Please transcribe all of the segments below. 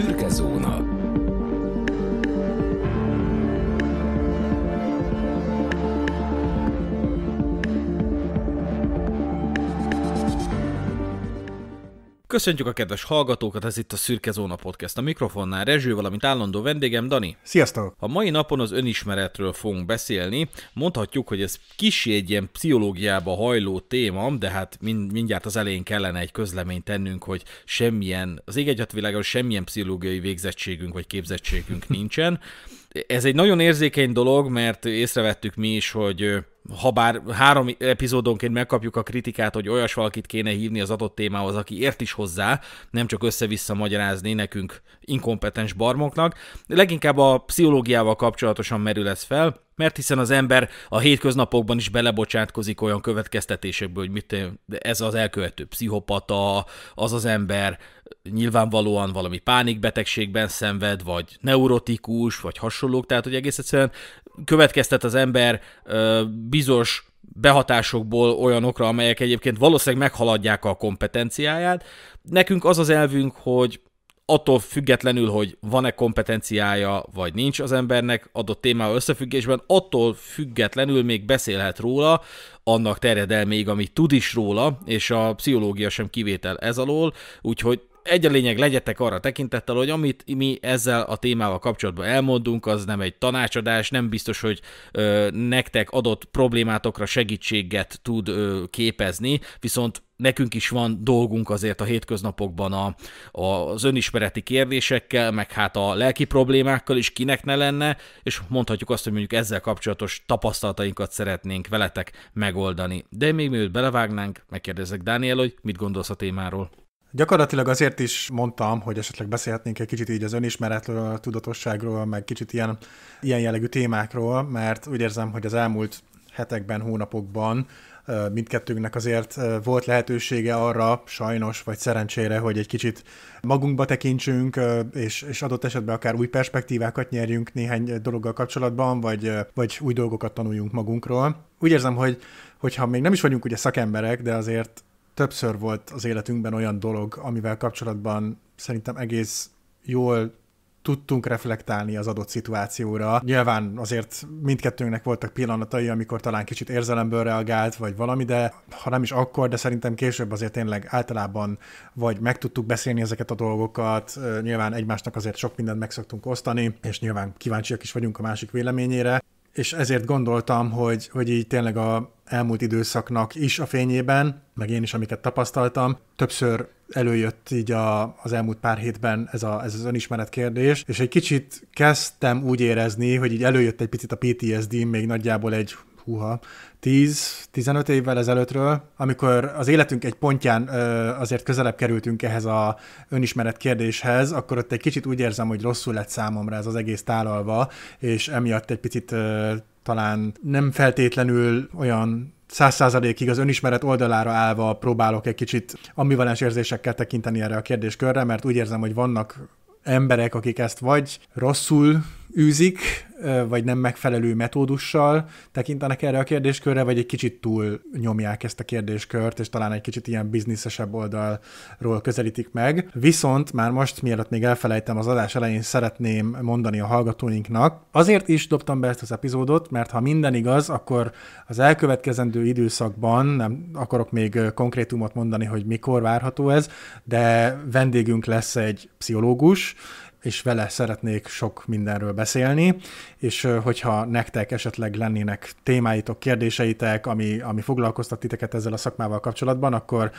Szürke zóna Köszöntjük a kedves hallgatókat, ez itt a Szürke Zóna Podcast. A mikrofonnál Rezső, valamint állandó vendégem Dani. Sziasztok! A mai napon az önismeretről fogunk beszélni. Mondhatjuk, hogy ez kis egy ilyen pszichológiába hajló téma, de hát mind, mindjárt az elején kellene egy közleményt tennünk, hogy semmilyen, az ég világon semmilyen pszichológiai végzettségünk vagy képzettségünk nincsen. Ez egy nagyon érzékeny dolog, mert észrevettük mi is, hogy ha bár három epizódonként megkapjuk a kritikát, hogy olyas valakit kéne hívni az adott témához, aki ért is hozzá, nem csak össze-vissza magyarázni nekünk inkompetens barmoknak, leginkább a pszichológiával kapcsolatosan merül ez fel, mert hiszen az ember a hétköznapokban is belebocsátkozik olyan következtetésekből, hogy mit, ez az elkövető pszichopata, az az ember nyilvánvalóan valami pánikbetegségben szenved, vagy neurotikus, vagy hasonlók, tehát hogy egész egyszerűen következtet az ember bizonyos behatásokból olyanokra, amelyek egyébként valószínűleg meghaladják a kompetenciáját. Nekünk az az elvünk, hogy attól függetlenül, hogy van-e kompetenciája, vagy nincs az embernek adott témával összefüggésben, attól függetlenül még beszélhet róla, annak terjedelméig, amit tud is róla, és a pszichológia sem kivétel ez alól, úgyhogy egy a lényeg, legyetek arra tekintettel, hogy amit mi ezzel a témával kapcsolatban elmondunk, az nem egy tanácsadás, nem biztos, hogy ö, nektek adott problémátokra segítséget tud ö, képezni, viszont nekünk is van dolgunk azért a hétköznapokban a, a, az önismereti kérdésekkel, meg hát a lelki problémákkal is kinek ne lenne, és mondhatjuk azt, hogy mondjuk ezzel kapcsolatos tapasztalatainkat szeretnénk veletek megoldani. De még mielőtt belevágnánk, megkérdezek Dániel, hogy mit gondolsz a témáról? Gyakorlatilag azért is mondtam, hogy esetleg beszélhetnénk egy kicsit így az önismeretről, a tudatosságról, meg kicsit ilyen, ilyen jellegű témákról, mert úgy érzem, hogy az elmúlt hetekben, hónapokban mindkettőnknek azért volt lehetősége arra, sajnos vagy szerencsére, hogy egy kicsit magunkba tekintsünk, és, és adott esetben akár új perspektívákat nyerjünk néhány dologgal kapcsolatban, vagy, vagy új dolgokat tanuljunk magunkról. Úgy érzem, hogy hogyha még nem is vagyunk ugye szakemberek, de azért többször volt az életünkben olyan dolog, amivel kapcsolatban szerintem egész jól tudtunk reflektálni az adott szituációra. Nyilván azért mindkettőnknek voltak pillanatai, amikor talán kicsit érzelemből reagált, vagy valami, de ha nem is akkor, de szerintem később azért tényleg általában vagy meg tudtuk beszélni ezeket a dolgokat, nyilván egymásnak azért sok mindent meg szoktunk osztani, és nyilván kíváncsiak is vagyunk a másik véleményére, és ezért gondoltam, hogy, hogy így tényleg a, elmúlt időszaknak is a fényében, meg én is, amiket tapasztaltam, többször előjött így a, az elmúlt pár hétben ez, a, ez az önismeret kérdés, és egy kicsit kezdtem úgy érezni, hogy így előjött egy picit a PTSD, még nagyjából egy húha, 10-15 évvel ezelőttről, amikor az életünk egy pontján azért közelebb kerültünk ehhez a önismeret kérdéshez, akkor ott egy kicsit úgy érzem, hogy rosszul lett számomra ez az egész tálalva, és emiatt egy picit talán nem feltétlenül olyan száz százalékig az önismeret oldalára állva próbálok egy kicsit ambivalens érzésekkel tekinteni erre a kérdéskörre, mert úgy érzem, hogy vannak emberek, akik ezt vagy rosszul űzik, vagy nem megfelelő metódussal tekintenek erre a kérdéskörre, vagy egy kicsit túl nyomják ezt a kérdéskört, és talán egy kicsit ilyen bizniszesebb oldalról közelítik meg. Viszont már most, mielőtt még elfelejtem az adás elején, szeretném mondani a hallgatóinknak, azért is dobtam be ezt az epizódot, mert ha minden igaz, akkor az elkövetkezendő időszakban, nem akarok még konkrétumot mondani, hogy mikor várható ez, de vendégünk lesz egy pszichológus, és vele szeretnék sok mindenről beszélni, és hogyha nektek esetleg lennének témáitok, kérdéseitek, ami, ami foglalkoztat titeket ezzel a szakmával kapcsolatban, akkor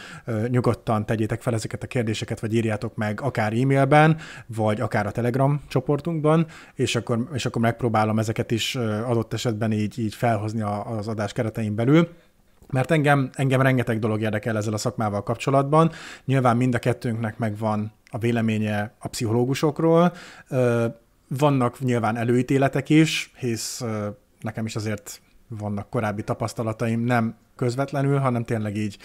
nyugodtan tegyétek fel ezeket a kérdéseket, vagy írjátok meg akár e-mailben, vagy akár a Telegram csoportunkban, és akkor, és akkor megpróbálom ezeket is adott esetben így, így felhozni a, az adás keretein belül mert engem, engem rengeteg dolog érdekel ezzel a szakmával kapcsolatban. Nyilván mind a kettőnknek megvan a véleménye a pszichológusokról. Vannak nyilván előítéletek is, hisz nekem is azért vannak korábbi tapasztalataim, nem közvetlenül, hanem tényleg így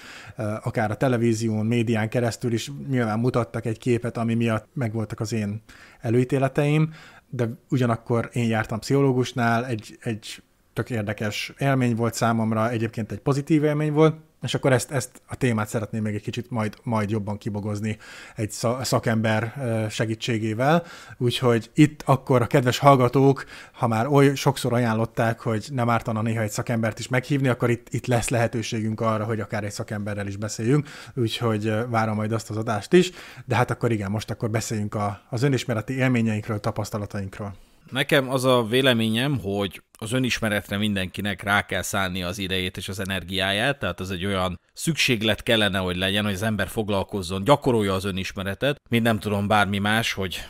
akár a televízión, médián keresztül is nyilván mutattak egy képet, ami miatt megvoltak az én előítéleteim, de ugyanakkor én jártam pszichológusnál, egy, egy tök érdekes élmény volt számomra, egyébként egy pozitív élmény volt, és akkor ezt, ezt a témát szeretném még egy kicsit majd, majd jobban kibogozni egy szakember segítségével. Úgyhogy itt akkor a kedves hallgatók, ha már oly sokszor ajánlották, hogy nem ártana néha egy szakembert is meghívni, akkor itt, itt lesz lehetőségünk arra, hogy akár egy szakemberrel is beszéljünk, úgyhogy várom majd azt az adást is. De hát akkor igen, most akkor beszéljünk a, az önismereti élményeinkről, tapasztalatainkról. Nekem az a véleményem, hogy az önismeretre mindenkinek rá kell szállni az idejét és az energiáját, tehát ez egy olyan szükséglet kellene, hogy legyen, hogy az ember foglalkozzon, gyakorolja az önismeretet, mint nem tudom bármi más, hogy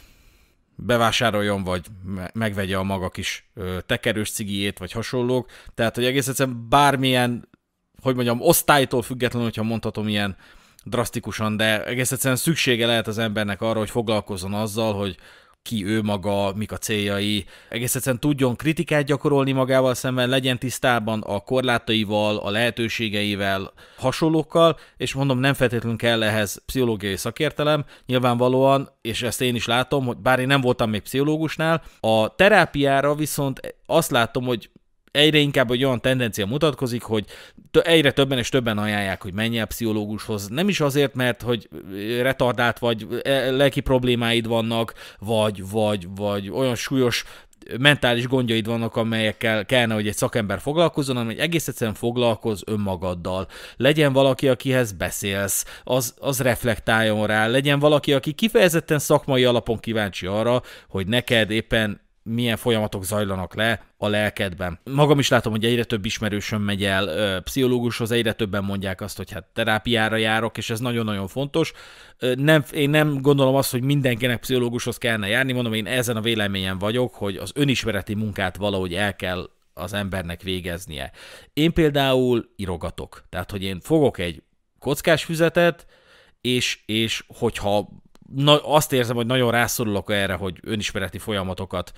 bevásároljon, vagy megvegye a maga kis tekerős cigijét, vagy hasonlók. Tehát, hogy egész egyszerűen bármilyen, hogy mondjam, osztálytól függetlenül, hogyha mondhatom ilyen drasztikusan, de egész egyszerűen szüksége lehet az embernek arra, hogy foglalkozzon azzal, hogy ki ő maga, mik a céljai, egész egyszerűen tudjon kritikát gyakorolni magával szemben, legyen tisztában a korlátaival, a lehetőségeivel, hasonlókkal, és mondom, nem feltétlenül kell ehhez pszichológiai szakértelem, nyilvánvalóan, és ezt én is látom, hogy bár én nem voltam még pszichológusnál, a terápiára viszont azt látom, hogy egyre inkább egy olyan tendencia mutatkozik, hogy egyre többen és többen ajánlják, hogy menj el pszichológushoz. Nem is azért, mert hogy retardált vagy, e, lelki problémáid vannak, vagy, vagy, vagy olyan súlyos mentális gondjaid vannak, amelyekkel kellene, hogy egy szakember foglalkozzon, hanem egy egész egyszerűen foglalkozz önmagaddal. Legyen valaki, akihez beszélsz, az, az reflektáljon rá, legyen valaki, aki kifejezetten szakmai alapon kíváncsi arra, hogy neked éppen milyen folyamatok zajlanak le a lelkedben. Magam is látom, hogy egyre több ismerősöm megy el pszichológushoz, egyre többen mondják azt, hogy hát terápiára járok, és ez nagyon-nagyon fontos. Nem, én nem gondolom azt, hogy mindenkinek pszichológushoz kellene járni, mondom, én ezen a véleményen vagyok, hogy az önismereti munkát valahogy el kell az embernek végeznie. Én például irogatok, tehát hogy én fogok egy kockás füzetet, és, és hogyha na, azt érzem, hogy nagyon rászorulok erre, hogy önismereti folyamatokat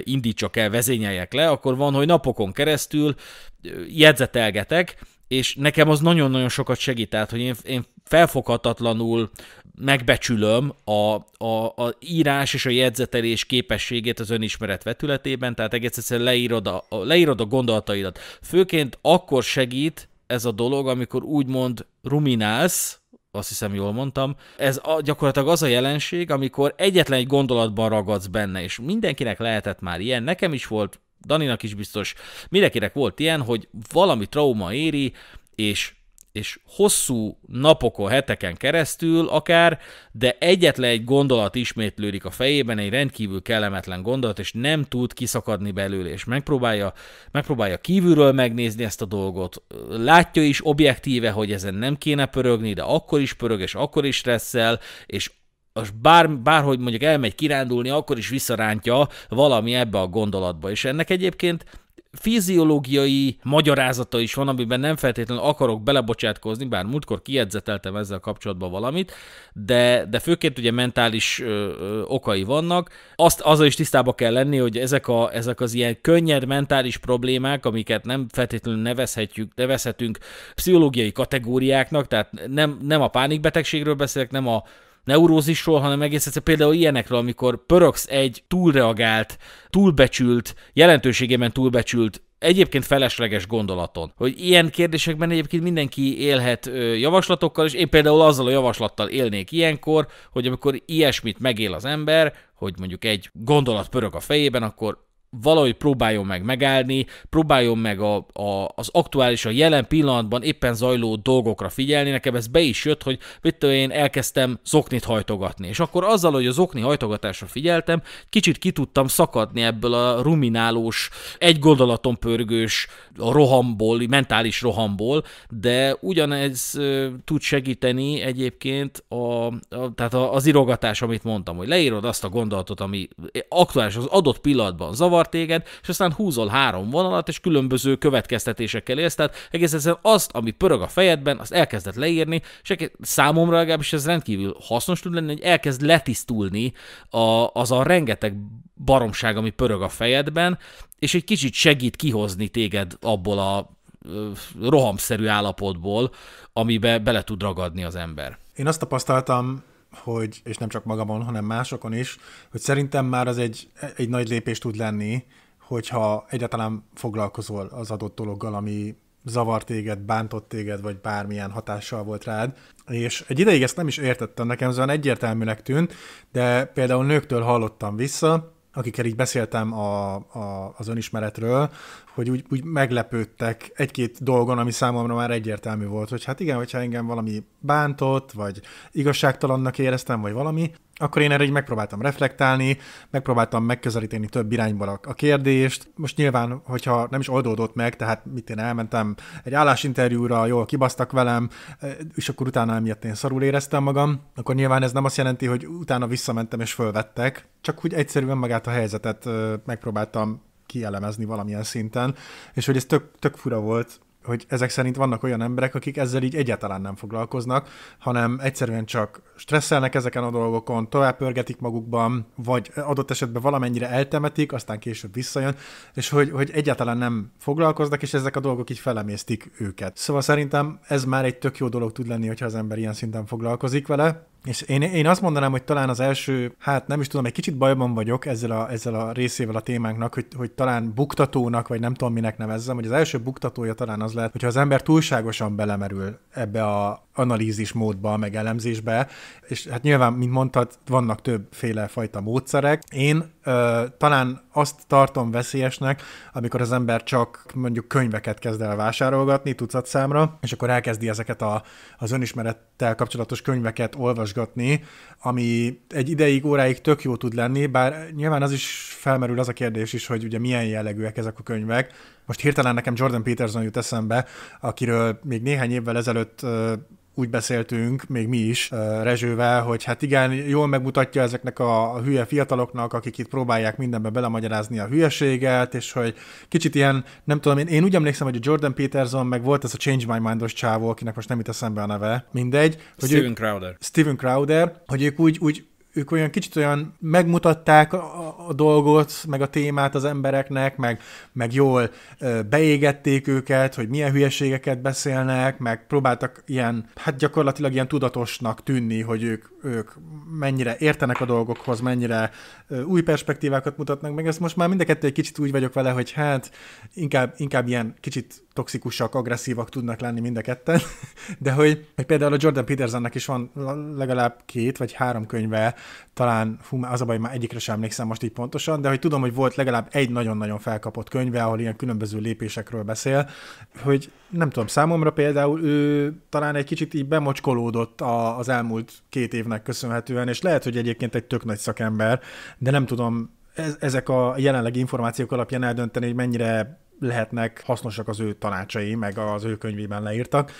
indítsak el, vezényeljek le, akkor van, hogy napokon keresztül jegyzetelgetek, és nekem az nagyon-nagyon sokat segít, tehát, hogy én, én felfoghatatlanul megbecsülöm a, a, a írás és a jegyzetelés képességét az önismeret vetületében, tehát egész egyszerűen leírod a, leírod a gondolataidat. Főként akkor segít ez a dolog, amikor úgymond ruminálsz, azt hiszem jól mondtam. Ez a, gyakorlatilag az a jelenség, amikor egyetlen egy gondolatban ragadsz benne, és mindenkinek lehetett már ilyen, nekem is volt, Daninak is biztos, mindenkinek volt ilyen, hogy valami trauma éri, és és hosszú napokon, heteken keresztül akár, de egyetlen egy gondolat ismétlődik a fejében, egy rendkívül kellemetlen gondolat, és nem tud kiszakadni belőle, és megpróbálja, megpróbálja kívülről megnézni ezt a dolgot, látja is objektíve, hogy ezen nem kéne pörögni, de akkor is pörög, és akkor is stresszel, és és bár, bárhogy mondjuk elmegy kirándulni, akkor is visszarántja valami ebbe a gondolatba. És ennek egyébként fiziológiai magyarázata is van, amiben nem feltétlenül akarok belebocsátkozni, bár múltkor kiedzeteltem ezzel kapcsolatban valamit, de, de főként ugye mentális ö, ö, okai vannak. Azt, azzal is tisztába kell lenni, hogy ezek, a, ezek az ilyen könnyed mentális problémák, amiket nem feltétlenül nevezhetjük, nevezhetünk pszichológiai kategóriáknak, tehát nem, nem a pánikbetegségről beszélek, nem a neurózisról, hanem egész egyszerűen például ilyenekről, amikor pöröksz egy túlreagált, túlbecsült, jelentőségében túlbecsült egyébként felesleges gondolaton. Hogy ilyen kérdésekben egyébként mindenki élhet ö, javaslatokkal, és én például azzal a javaslattal élnék ilyenkor, hogy amikor ilyesmit megél az ember, hogy mondjuk egy gondolat pörög a fejében, akkor valahogy próbáljon meg megállni, próbáljon meg a, a, az aktuális, a jelen pillanatban éppen zajló dolgokra figyelni. Nekem ez be is jött, hogy mit én elkezdtem zoknit hajtogatni. És akkor azzal, hogy a zokni hajtogatásra figyeltem, kicsit ki tudtam szakadni ebből a ruminálós, egy gondolaton pörgős rohamból, mentális rohamból, de ugyanez e, tud segíteni egyébként a, a, tehát az irogatás, amit mondtam, hogy leírod azt a gondolatot, ami aktuális az adott pillanatban zavar, zavar téged, és aztán húzol három vonalat, és különböző következtetésekkel élsz. Tehát egész egyszerűen azt, ami pörög a fejedben, azt elkezdett leírni, és számomra legalábbis ez rendkívül hasznos tud lenni, hogy elkezd letisztulni a, az a rengeteg baromság, ami pörög a fejedben, és egy kicsit segít kihozni téged abból a rohamszerű állapotból, amibe bele tud ragadni az ember. Én azt tapasztaltam hogy, és nem csak magamon, hanem másokon is, hogy szerintem már az egy, egy nagy lépés tud lenni, hogyha egyáltalán foglalkozol az adott dologgal, ami zavart téged, bántott téged, vagy bármilyen hatással volt rád. És egy ideig ezt nem is értettem, nekem ez olyan egyértelműnek tűnt, de például nőktől hallottam vissza, akikkel így beszéltem a, a, az önismeretről, hogy úgy, úgy meglepődtek egy-két dolgon, ami számomra már egyértelmű volt, hogy hát igen, hogyha engem valami bántott, vagy igazságtalannak éreztem, vagy valami, akkor én erre így megpróbáltam reflektálni, megpróbáltam megközelíteni több irányból a kérdést. Most nyilván, hogyha nem is oldódott meg, tehát mit én elmentem egy állásinterjúra, jól kibasztak velem, eh, és akkor utána emiatt én szarul éreztem magam, akkor nyilván ez nem azt jelenti, hogy utána visszamentem és fölvettek, csak úgy egyszerűen magát a helyzetet eh, megpróbáltam kielemezni valamilyen szinten, és hogy ez tök, tök fura volt, hogy ezek szerint vannak olyan emberek, akik ezzel így egyáltalán nem foglalkoznak, hanem egyszerűen csak stresszelnek ezeken a dolgokon, tovább pörgetik magukban, vagy adott esetben valamennyire eltemetik, aztán később visszajön, és hogy, hogy egyáltalán nem foglalkoznak, és ezek a dolgok így felemésztik őket. Szóval szerintem ez már egy tök jó dolog tud lenni, hogyha az ember ilyen szinten foglalkozik vele, és én, én azt mondanám, hogy talán az első, hát nem is tudom, egy kicsit bajban vagyok ezzel a, ezzel a részével a témánknak, hogy, hogy talán buktatónak, vagy nem tudom minek nevezzem, hogy az első buktatója talán az lehet, hogyha az ember túlságosan belemerül ebbe a, analízis módba, meg elemzésbe, és hát nyilván, mint mondtad, vannak többféle fajta módszerek. Én ö, talán azt tartom veszélyesnek, amikor az ember csak mondjuk könyveket kezd el vásárolgatni számra, és akkor elkezdi ezeket a, az önismerettel kapcsolatos könyveket olvasgatni, ami egy ideig, óráig tök jó tud lenni, bár nyilván az is felmerül az a kérdés is, hogy ugye milyen jellegűek ezek a könyvek, most hirtelen nekem Jordan Peterson jut eszembe, akiről még néhány évvel ezelőtt úgy beszéltünk, még mi is Rezsővel, hogy hát igen, jól megmutatja ezeknek a hülye fiataloknak, akik itt próbálják mindenbe belemagyarázni a hülyeséget, és hogy kicsit ilyen, nem tudom, én, én úgy emlékszem, hogy a Jordan Peterson, meg volt ez a Change My Mind-os csávó, akinek most nem jut eszembe a neve, mindegy. Hogy Steven ők, Crowder. Steven Crowder, hogy ők úgy, úgy ők olyan kicsit olyan megmutatták a, a dolgot, meg a témát az embereknek, meg, meg jól ö, beégették őket, hogy milyen hülyeségeket beszélnek, meg próbáltak ilyen, hát gyakorlatilag ilyen tudatosnak tűnni, hogy ők, ők mennyire értenek a dolgokhoz, mennyire ö, új perspektívákat mutatnak meg. Ezt most már mind a kettő egy kicsit úgy vagyok vele, hogy hát inkább, inkább ilyen kicsit toxikusak, agresszívak tudnak lenni mind a ketten, de hogy, hogy például a Jordan Petersonnak is van legalább két vagy három könyve, talán hú, az a baj, már egyikre sem emlékszem most így pontosan, de hogy tudom, hogy volt legalább egy nagyon-nagyon felkapott könyve, ahol ilyen különböző lépésekről beszél, hogy nem tudom, számomra például ő talán egy kicsit így bemocskolódott a, az elmúlt két évnek köszönhetően, és lehet, hogy egyébként egy tök nagy szakember, de nem tudom, ezek a jelenlegi információk alapján eldönteni, hogy mennyire lehetnek hasznosak az ő tanácsai, meg az ő könyvében leírtak.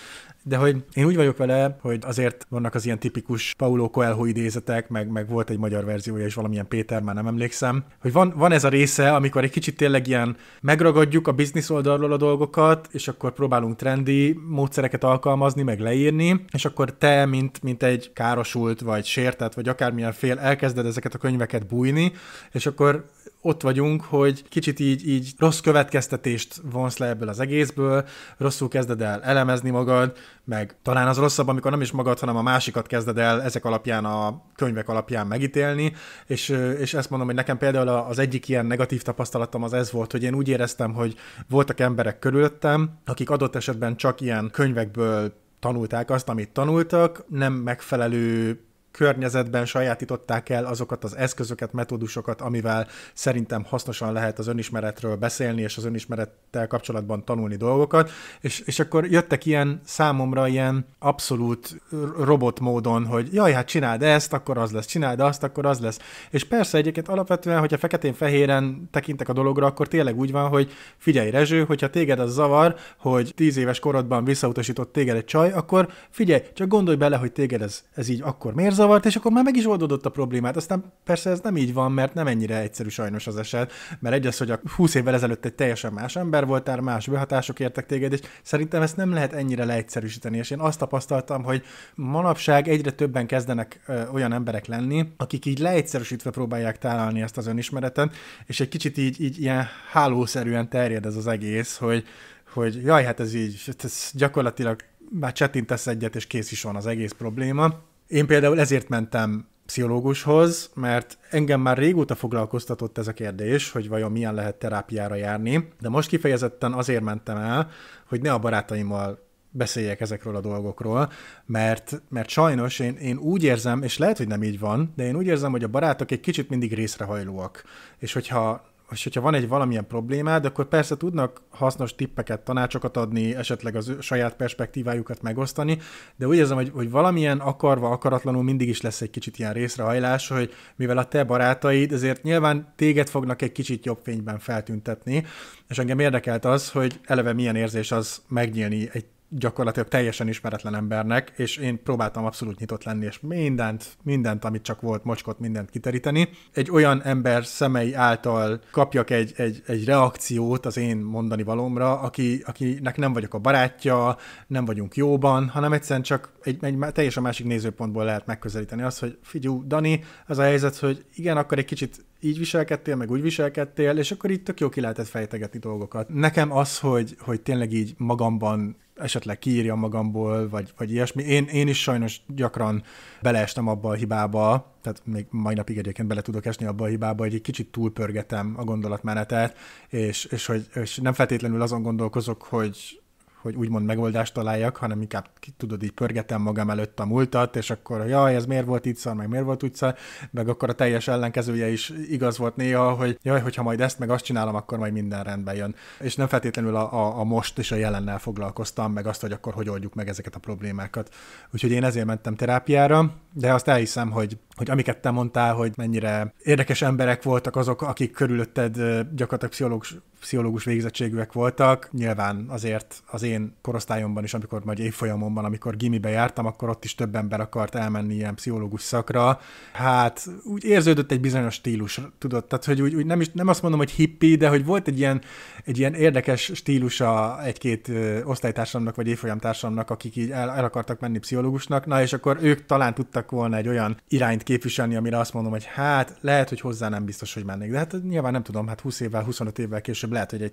De hogy én úgy vagyok vele, hogy azért vannak az ilyen tipikus Paulo Coelho idézetek, meg, meg volt egy magyar verziója is valamilyen Péter, már nem emlékszem, hogy van, van ez a része, amikor egy kicsit tényleg ilyen megragadjuk a biznisz oldalról a dolgokat, és akkor próbálunk trendi módszereket alkalmazni, meg leírni, és akkor te, mint, mint egy károsult, vagy sértett, vagy akármilyen fél, elkezded ezeket a könyveket bújni, és akkor ott vagyunk, hogy kicsit így, így rossz következtetést vonsz le ebből az egészből, rosszul kezded el elemezni magad, meg talán az rosszabb, amikor nem is magad, hanem a másikat kezded el ezek alapján, a könyvek alapján megítélni, és, és ezt mondom, hogy nekem például az egyik ilyen negatív tapasztalatom az ez volt, hogy én úgy éreztem, hogy voltak emberek körülöttem, akik adott esetben csak ilyen könyvekből tanulták azt, amit tanultak, nem megfelelő környezetben sajátították el azokat az eszközöket, metódusokat, amivel szerintem hasznosan lehet az önismeretről beszélni, és az önismerettel kapcsolatban tanulni dolgokat, és, és akkor jöttek ilyen számomra ilyen abszolút robot módon, hogy jaj, hát csináld ezt, akkor az lesz, csináld azt, akkor az lesz. És persze egyébként alapvetően, hogyha feketén-fehéren tekintek a dologra, akkor tényleg úgy van, hogy figyelj Rezső, hogyha téged az zavar, hogy tíz éves korodban visszautasított téged egy csaj, akkor figyelj, csak gondolj bele, hogy téged ez, ez így akkor miért zavart, és akkor már meg is oldódott a problémát. Aztán persze ez nem így van, mert nem ennyire egyszerű sajnos az eset, mert egy az, hogy a 20 évvel ezelőtt egy teljesen más ember voltál, más behatások értek téged, és szerintem ezt nem lehet ennyire leegyszerűsíteni, és én azt tapasztaltam, hogy manapság egyre többen kezdenek ö, olyan emberek lenni, akik így leegyszerűsítve próbálják találni ezt az önismereten, és egy kicsit így, így ilyen hálószerűen terjed ez az egész, hogy hogy jaj, hát ez így, ez gyakorlatilag már csetintesz egyet, és kész is van az egész probléma. Én például ezért mentem pszichológushoz, mert engem már régóta foglalkoztatott ez a kérdés, hogy vajon milyen lehet terápiára járni, de most kifejezetten azért mentem el, hogy ne a barátaimmal beszéljek ezekről a dolgokról, mert, mert sajnos én, én úgy érzem, és lehet, hogy nem így van, de én úgy érzem, hogy a barátok egy kicsit mindig részrehajlóak. És hogyha és hogyha van egy valamilyen problémád, akkor persze tudnak hasznos tippeket, tanácsokat adni, esetleg az saját perspektívájukat megosztani, de úgy érzem, hogy, hogy valamilyen akarva, akaratlanul mindig is lesz egy kicsit ilyen részrehajlás, hogy mivel a te barátaid, ezért nyilván téged fognak egy kicsit jobb fényben feltüntetni, és engem érdekelt az, hogy eleve milyen érzés az megnyílni egy gyakorlatilag teljesen ismeretlen embernek, és én próbáltam abszolút nyitott lenni, és mindent, mindent, amit csak volt, mocskot, mindent kiteríteni. Egy olyan ember szemei által kapjak egy, egy, egy reakciót az én mondani valómra, aki, akinek nem vagyok a barátja, nem vagyunk jóban, hanem egyszerűen csak egy, egy teljesen másik nézőpontból lehet megközelíteni azt, hogy figyú, Dani, az a helyzet, hogy igen, akkor egy kicsit így viselkedtél, meg úgy viselkedtél, és akkor itt tök jó ki lehetett fejtegetni dolgokat. Nekem az, hogy, hogy tényleg így magamban esetleg kiírja magamból, vagy, vagy ilyesmi. Én, én is sajnos gyakran beleestem abba a hibába, tehát még mai napig egyébként bele tudok esni abba a hibába, hogy egy kicsit túlpörgetem a gondolatmenetet, és, és, hogy, és nem feltétlenül azon gondolkozok, hogy hogy úgymond megoldást találjak, hanem inkább tudod, így pörgetem magam előtt a múltat, és akkor jaj, ez miért volt így szar, meg miért volt úgy szar, meg akkor a teljes ellenkezője is igaz volt néha, hogy jaj, hogyha majd ezt meg azt csinálom, akkor majd minden rendben jön. És nem feltétlenül a, a, a most és a jelennel foglalkoztam, meg azt, hogy akkor hogy oldjuk meg ezeket a problémákat. Úgyhogy én ezért mentem terápiára, de azt elhiszem, hogy hogy amiket te mondtál, hogy mennyire érdekes emberek voltak azok, akik körülötted gyakorlatilag pszichológus, pszichológus végzettségűek voltak. Nyilván azért az én korosztályomban is, amikor majd évfolyamomban, amikor gimibe jártam, akkor ott is több ember akart elmenni ilyen pszichológus szakra. Hát úgy érződött egy bizonyos stílus, tudod? Tehát, hogy úgy, úgy nem, is, nem azt mondom, hogy hippi, de hogy volt egy ilyen, egy ilyen érdekes stílusa egy-két osztálytársamnak vagy évfolyamtársamnak, akik így el, el akartak menni pszichológusnak, na és akkor ők talán tudtak volna egy olyan irányt képviselni, amire azt mondom, hogy hát lehet, hogy hozzá nem biztos, hogy mennék. De hát nyilván nem tudom, hát 20 évvel, 25 évvel később lehet, hogy egy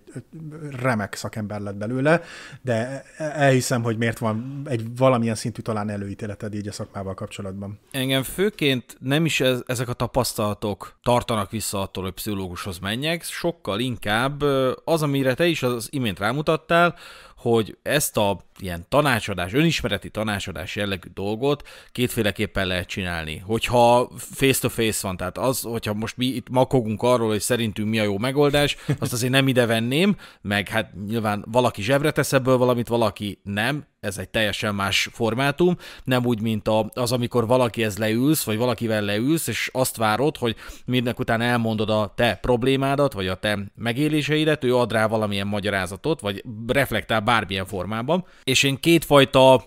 remek szakember lett belőle, de elhiszem, hogy miért van egy valamilyen szintű talán előítéleted így a szakmával kapcsolatban. Engem főként nem is ez, ezek a tapasztalatok tartanak vissza attól, hogy pszichológushoz menjek, sokkal inkább az, amire te is az imént rámutattál, hogy ezt a ilyen tanácsadás, önismereti tanácsadás jellegű dolgot kétféleképpen lehet csinálni. Hogyha face-to-face van, tehát az, hogyha most mi itt makogunk arról, hogy szerintünk mi a jó megoldás, azt azért nem ide venném, meg hát nyilván valaki zsebre tesz ebből valamit, valaki nem, ez egy teljesen más formátum, nem úgy, mint a, az, amikor valaki ez leülsz, vagy valakivel leülsz, és azt várod, hogy mindnek után elmondod a te problémádat, vagy a te megéléseidet, ő ad rá valamilyen magyarázatot, vagy reflektál bármilyen formában. És én kétfajta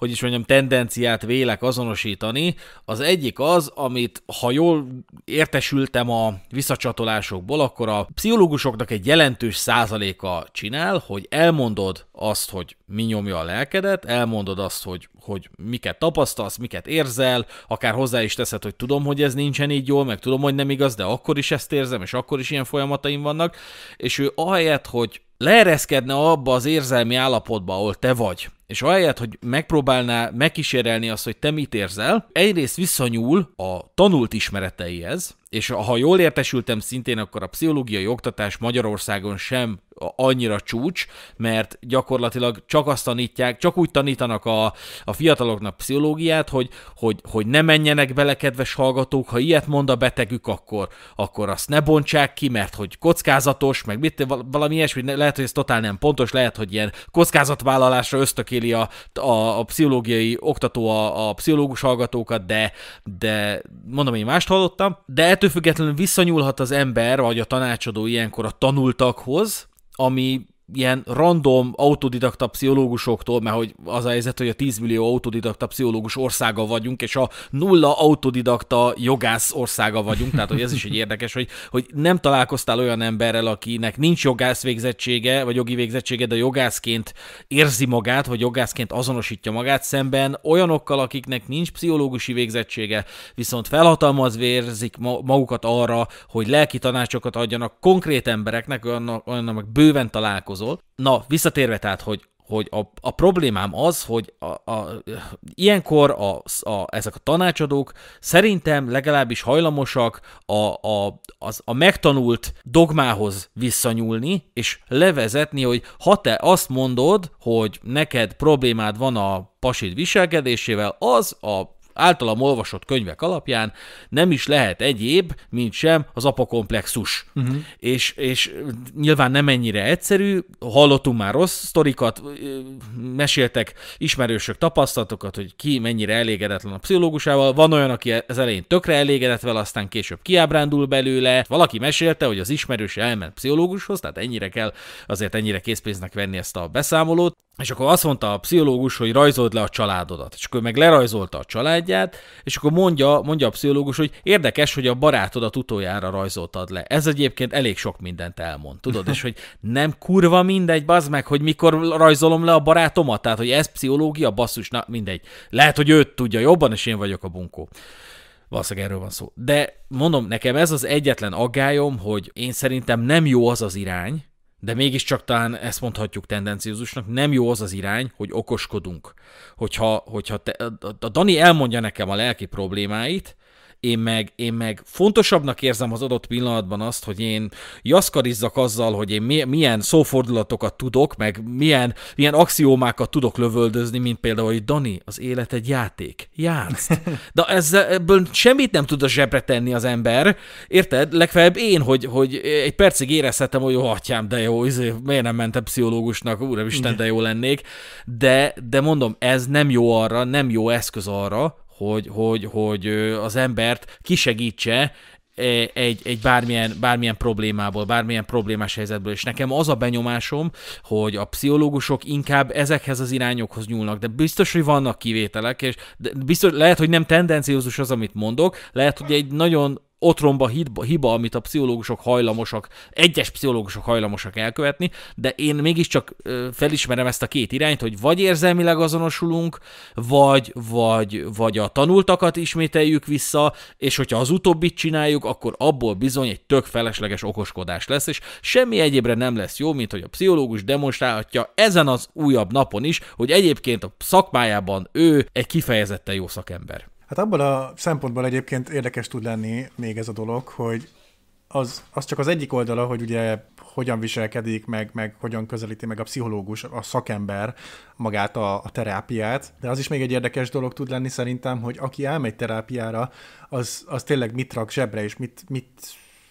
hogy is mondjam, tendenciát vélek azonosítani. Az egyik az, amit ha jól értesültem a visszacsatolásokból, akkor a pszichológusoknak egy jelentős százaléka csinál, hogy elmondod azt, hogy mi nyomja a lelkedet, elmondod azt, hogy, hogy miket tapasztalsz, miket érzel, akár hozzá is teszed, hogy tudom, hogy ez nincsen így jól, meg tudom, hogy nem igaz, de akkor is ezt érzem, és akkor is ilyen folyamataim vannak, és ő ahelyett, hogy leereszkedne abba az érzelmi állapotba, ahol te vagy, és ahelyett, hogy megpróbálná megkísérelni azt, hogy te mit érzel, egyrészt visszanyúl a tanult ismereteihez, és ha jól értesültem szintén, akkor a pszichológiai oktatás Magyarországon sem annyira csúcs, mert gyakorlatilag csak azt tanítják, csak úgy tanítanak a, a fiataloknak pszichológiát, hogy, hogy, hogy ne menjenek bele, kedves hallgatók, ha ilyet mond a betegük, akkor, akkor azt ne bontsák ki, mert hogy kockázatos, meg mit, valami ilyesmi, lehet, hogy ez totál nem pontos, lehet, hogy ilyen kockázatvállalásra ösztökéli a, a, a pszichológiai oktató a, a pszichológus hallgatókat, de, de mondom, én mást hallottam, de ettől függetlenül visszanyúlhat az ember, vagy a tanácsadó ilyenkor a tanultakhoz, ami ilyen random autodidakta pszichológusoktól, mert hogy az a helyzet, hogy a 10 millió autodidakta pszichológus országa vagyunk, és a nulla autodidakta jogász országa vagyunk, tehát hogy ez is egy érdekes, hogy, hogy nem találkoztál olyan emberrel, akinek nincs jogász végzettsége, vagy jogi végzettsége, de jogászként érzi magát, vagy jogászként azonosítja magát szemben olyanokkal, akiknek nincs pszichológusi végzettsége, viszont felhatalmazva érzik magukat arra, hogy lelki tanácsokat adjanak konkrét embereknek, olyan, olyan bőven találkozunk dolgozol. Na, visszatérve tehát, hogy hogy a, a problémám az, hogy a, a, ilyenkor a, a, ezek a tanácsadók szerintem legalábbis hajlamosak a, a, az, a megtanult dogmához visszanyúlni, és levezetni, hogy ha te azt mondod, hogy neked problémád van a pasid viselkedésével, az a általam olvasott könyvek alapján nem is lehet egyéb, mint sem az apakomplexus. Uh-huh. Mhm. És, és nyilván nem ennyire egyszerű, hallottunk már rossz sztorikat, meséltek ismerősök tapasztalatokat, hogy ki mennyire elégedetlen a pszichológusával. Van olyan, aki e-, az elején tökre elégedett vele, aztán később kiábrándul belőle. Valaki mesélte, hogy az ismerős elment pszichológushoz, tehát ennyire kell azért ennyire készpénznek venni ezt a beszámolót. És akkor azt mondta a pszichológus, hogy rajzold le a családodat. És akkor meg lerajzolta a család családját, és akkor mondja, mondja a pszichológus, hogy érdekes, hogy a barátodat utoljára rajzoltad le. Ez egyébként elég sok mindent elmond, tudod, és hogy nem kurva mindegy, bazd meg, hogy mikor rajzolom le a barátomat, tehát hogy ez pszichológia, basszus, na mindegy. Lehet, hogy őt tudja jobban, és én vagyok a bunkó. Valószínűleg erről van szó. De mondom, nekem ez az egyetlen aggályom, hogy én szerintem nem jó az az irány, de mégiscsak talán ezt mondhatjuk tendenciózusnak, nem jó az az irány, hogy okoskodunk. Hogyha, hogyha te, a Dani elmondja nekem a lelki problémáit, én meg, én meg fontosabbnak érzem az adott pillanatban azt, hogy én jaszkarizzak azzal, hogy én milyen szófordulatokat tudok, meg milyen, milyen axiómákat tudok lövöldözni, mint például, hogy Dani, az élet egy játék, játsz. De ezzel, ebből semmit nem tud a zsebre tenni az ember, érted? Legfeljebb én, hogy, hogy egy percig érezhetem, hogy jó, atyám, de jó, izé, miért nem mentem pszichológusnak, isten, de jó lennék. De, de mondom, ez nem jó arra, nem jó eszköz arra, hogy, hogy, hogy az embert kisegítse e, egy, egy bármilyen, bármilyen problémából, bármilyen problémás helyzetből. És nekem az a benyomásom, hogy a pszichológusok inkább ezekhez az irányokhoz nyúlnak, de biztos, hogy vannak kivételek, és biztos, lehet, hogy nem tendenciózus az, amit mondok, lehet, hogy egy nagyon otromba hiba, hiba, amit a pszichológusok hajlamosak, egyes pszichológusok hajlamosak elkövetni, de én mégiscsak felismerem ezt a két irányt, hogy vagy érzelmileg azonosulunk, vagy, vagy, vagy a tanultakat ismételjük vissza, és hogyha az utóbbit csináljuk, akkor abból bizony egy tök felesleges okoskodás lesz, és semmi egyébre nem lesz jó, mint hogy a pszichológus demonstrálhatja ezen az újabb napon is, hogy egyébként a szakmájában ő egy kifejezetten jó szakember. Hát abból a szempontból egyébként érdekes tud lenni még ez a dolog, hogy az, az csak az egyik oldala, hogy ugye hogyan viselkedik, meg, meg hogyan közelíti meg a pszichológus, a szakember magát a, a terápiát. De az is még egy érdekes dolog tud lenni szerintem, hogy aki elmegy terápiára, az, az tényleg mit rak zsebre, és mit, mit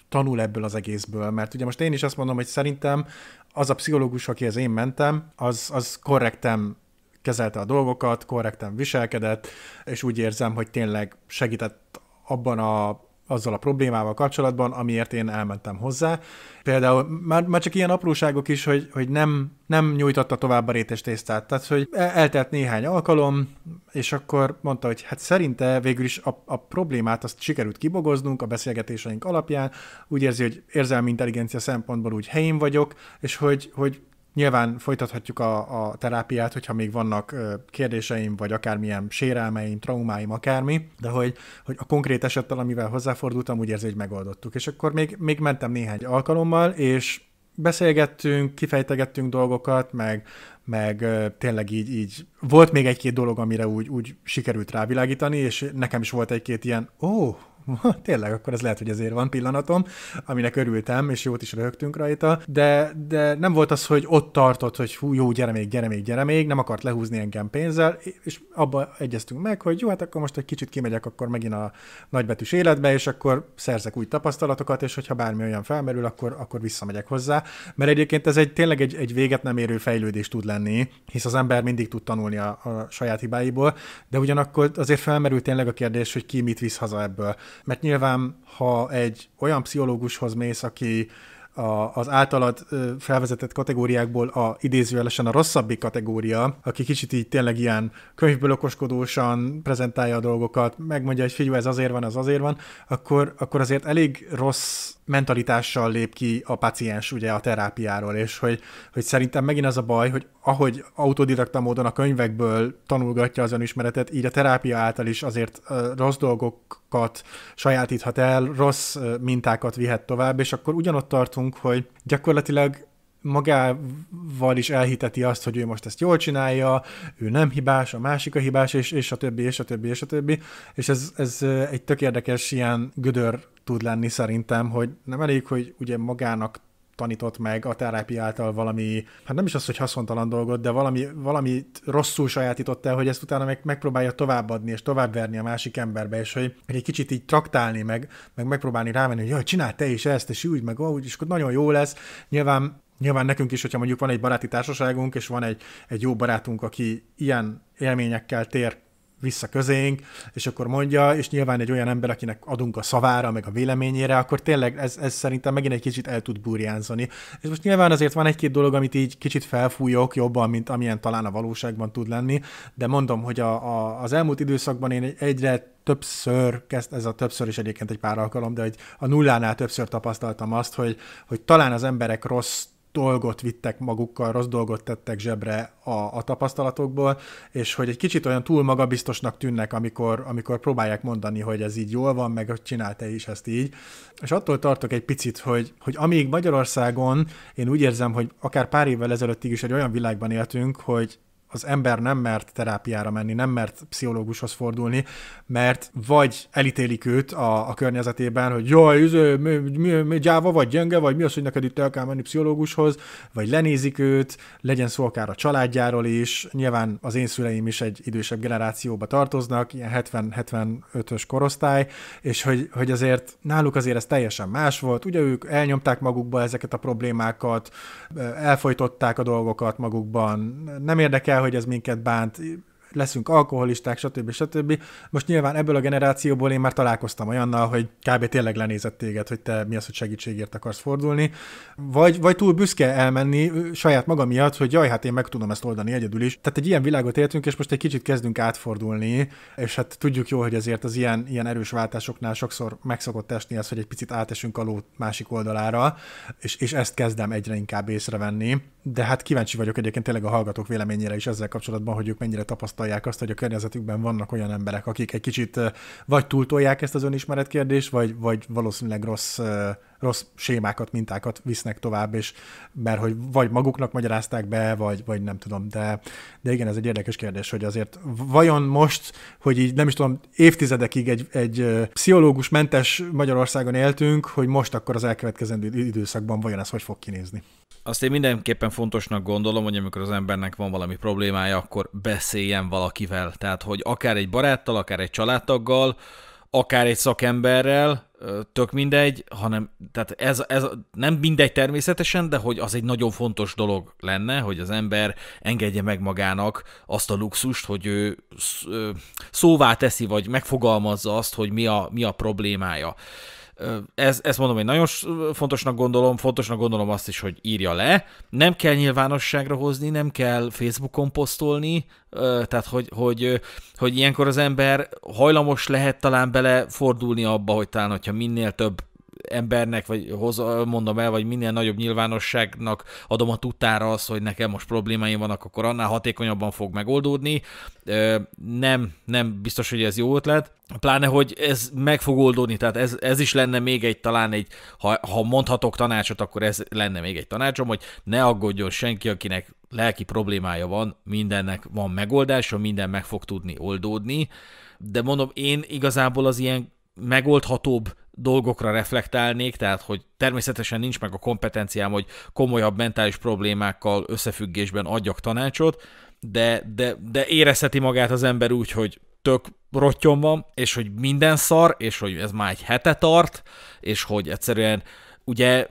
tanul ebből az egészből. Mert ugye most én is azt mondom, hogy szerintem az a pszichológus, akihez én mentem, az, az korrektem kezelte a dolgokat, korrekten viselkedett, és úgy érzem, hogy tényleg segített abban a azzal a problémával kapcsolatban, amiért én elmentem hozzá. Például már, már csak ilyen apróságok is, hogy, hogy nem, nem nyújtotta tovább a rétes tésztát. Tehát, hogy e, eltelt néhány alkalom, és akkor mondta, hogy hát szerinte végül is a, a problémát azt sikerült kibogoznunk a beszélgetéseink alapján, úgy érzi, hogy érzelmi intelligencia szempontból úgy helyén vagyok, és hogy, hogy Nyilván folytathatjuk a, a terápiát, hogyha még vannak kérdéseim, vagy akármilyen sérelmeim, traumáim, akármi, de hogy, hogy a konkrét esettel, amivel hozzáfordultam, úgy érzi, hogy megoldottuk. És akkor még, még mentem néhány alkalommal, és beszélgettünk, kifejtegettünk dolgokat, meg, meg tényleg így, így volt még egy-két dolog, amire úgy, úgy sikerült rávilágítani, és nekem is volt egy-két ilyen, ó, oh, tényleg, akkor ez lehet, hogy azért van pillanatom, aminek örültem, és jót is röhögtünk rajta, de, de nem volt az, hogy ott tartott, hogy hú, jó, gyere még, gyere még, gyere még, nem akart lehúzni engem pénzzel, és abba egyeztünk meg, hogy jó, hát akkor most egy kicsit kimegyek akkor megint a nagybetűs életbe, és akkor szerzek új tapasztalatokat, és hogyha bármi olyan felmerül, akkor, akkor visszamegyek hozzá, mert egyébként ez egy tényleg egy, egy véget nem érő fejlődés tud lenni, hisz az ember mindig tud tanulni a, a saját hibáiból, de ugyanakkor azért felmerült tényleg a kérdés, hogy ki mit visz haza ebből mert nyilván, ha egy olyan pszichológushoz mész, aki a, az általad felvezetett kategóriákból a idézőjelesen a rosszabbik kategória, aki kicsit így tényleg ilyen könyvből okoskodósan prezentálja a dolgokat, megmondja, hogy figyelj, ez azért van, az azért van, akkor, akkor azért elég rossz mentalitással lép ki a paciens ugye a terápiáról, és hogy, hogy szerintem megint az a baj, hogy ahogy autodidakta módon a könyvekből tanulgatja az önismeretet, így a terápia által is azért rossz dolgokat sajátíthat el, rossz mintákat vihet tovább, és akkor ugyanott tartunk, hogy gyakorlatilag magával is elhiteti azt, hogy ő most ezt jól csinálja, ő nem hibás, a másik a hibás, és, és a többi, és a többi, és a többi. És ez, ez egy tök érdekes ilyen gödör tud lenni szerintem, hogy nem elég, hogy ugye magának tanított meg a terápia által valami, hát nem is az, hogy haszontalan dolgot, de valami, valami rosszul sajátított el, hogy ezt utána meg, megpróbálja továbbadni és továbbverni a másik emberbe, és hogy, hogy egy kicsit így traktálni meg, meg megpróbálni rávenni, hogy jaj, csinál te is ezt, és úgy, meg úgy, és akkor nagyon jó lesz. Nyilván Nyilván nekünk is, hogyha mondjuk van egy baráti társaságunk, és van egy, egy jó barátunk, aki ilyen élményekkel tér vissza közénk, és akkor mondja, és nyilván egy olyan ember, akinek adunk a szavára, meg a véleményére, akkor tényleg ez, ez szerintem megint egy kicsit el tud burjánzani. És most nyilván azért van egy-két dolog, amit így kicsit felfújok jobban, mint amilyen talán a valóságban tud lenni, de mondom, hogy a, a, az elmúlt időszakban én egyre többször, kezd, ez a többször is egyébként egy pár alkalom, de hogy a nullánál többször tapasztaltam azt, hogy, hogy talán az emberek rossz dolgot vittek magukkal, rossz dolgot tettek zsebre a, a tapasztalatokból, és hogy egy kicsit olyan túl magabiztosnak tűnnek, amikor, amikor próbálják mondani, hogy ez így jól van, meg hogy csinálta is ezt így. És attól tartok egy picit, hogy, hogy amíg Magyarországon én úgy érzem, hogy akár pár évvel ezelőttig is egy olyan világban éltünk, hogy az ember nem mert terápiára menni, nem mert pszichológushoz fordulni, mert vagy elítélik őt a, a környezetében, hogy jaj, üző, mi, mi, mi, gyáva vagy, gyenge vagy, mi az, hogy neked itt el kell menni pszichológushoz, vagy lenézik őt, legyen szó akár a családjáról is, nyilván az én szüleim is egy idősebb generációba tartoznak, ilyen 70-75-ös korosztály, és hogy, hogy azért náluk azért ez teljesen más volt, ugye ők elnyomták magukba ezeket a problémákat, elfolytották a dolgokat magukban, nem érdekel hogy ez minket bánt, leszünk alkoholisták, stb. stb. Most nyilván ebből a generációból én már találkoztam olyannal, hogy kb. tényleg lenézett téged, hogy te mi az, hogy segítségért akarsz fordulni, vagy, vagy túl büszke elmenni saját maga miatt, hogy jaj, hát én meg tudom ezt oldani egyedül is. Tehát egy ilyen világot éltünk, és most egy kicsit kezdünk átfordulni, és hát tudjuk jó, hogy azért az ilyen, ilyen erős váltásoknál sokszor megszokott esni az, hogy egy picit átesünk a ló másik oldalára, és, és ezt kezdem egyre inkább észrevenni. De hát kíváncsi vagyok egyébként tényleg a hallgatók véleményére is ezzel kapcsolatban, hogy ők mennyire tapasztalják tapasztalják azt, hogy a környezetükben vannak olyan emberek, akik egy kicsit vagy túltolják ezt az önismeret kérdést, vagy, vagy valószínűleg rossz rossz sémákat, mintákat visznek tovább, és mert hogy vagy maguknak magyarázták be, vagy, vagy nem tudom, de, de igen, ez egy érdekes kérdés, hogy azért vajon most, hogy így nem is tudom, évtizedekig egy, egy pszichológus mentes Magyarországon éltünk, hogy most akkor az elkövetkezendő időszakban vajon ez hogy fog kinézni? Azt én mindenképpen fontosnak gondolom, hogy amikor az embernek van valami problémája, akkor beszéljen valakivel. Tehát, hogy akár egy baráttal, akár egy családtaggal, akár egy szakemberrel, tök mindegy, hanem tehát ez, ez nem mindegy természetesen, de hogy az egy nagyon fontos dolog lenne, hogy az ember engedje meg magának azt a luxust, hogy ő szóvá teszi, vagy megfogalmazza azt, hogy mi a, mi a problémája. Ez, ezt mondom, én nagyon fontosnak gondolom, fontosnak gondolom azt is, hogy írja le. Nem kell nyilvánosságra hozni, nem kell Facebookon posztolni, tehát hogy, hogy, hogy ilyenkor az ember hajlamos lehet talán belefordulni abba, hogy talán, hogyha minél több embernek, vagy hoz, mondom el, vagy minél nagyobb nyilvánosságnak adom a tudtára az, hogy nekem most problémáim vannak, akkor annál hatékonyabban fog megoldódni. Nem, nem biztos, hogy ez jó ötlet. Pláne, hogy ez meg fog oldódni, tehát ez, ez is lenne még egy talán egy, ha, ha mondhatok tanácsot, akkor ez lenne még egy tanácsom, hogy ne aggódjon senki, akinek lelki problémája van, mindennek van megoldása, minden meg fog tudni oldódni, de mondom, én igazából az ilyen megoldhatóbb dolgokra reflektálnék, tehát hogy természetesen nincs meg a kompetenciám, hogy komolyabb mentális problémákkal összefüggésben adjak tanácsot, de, de, de érezheti magát az ember úgy, hogy tök rottyom van, és hogy minden szar, és hogy ez már egy hete tart, és hogy egyszerűen ugye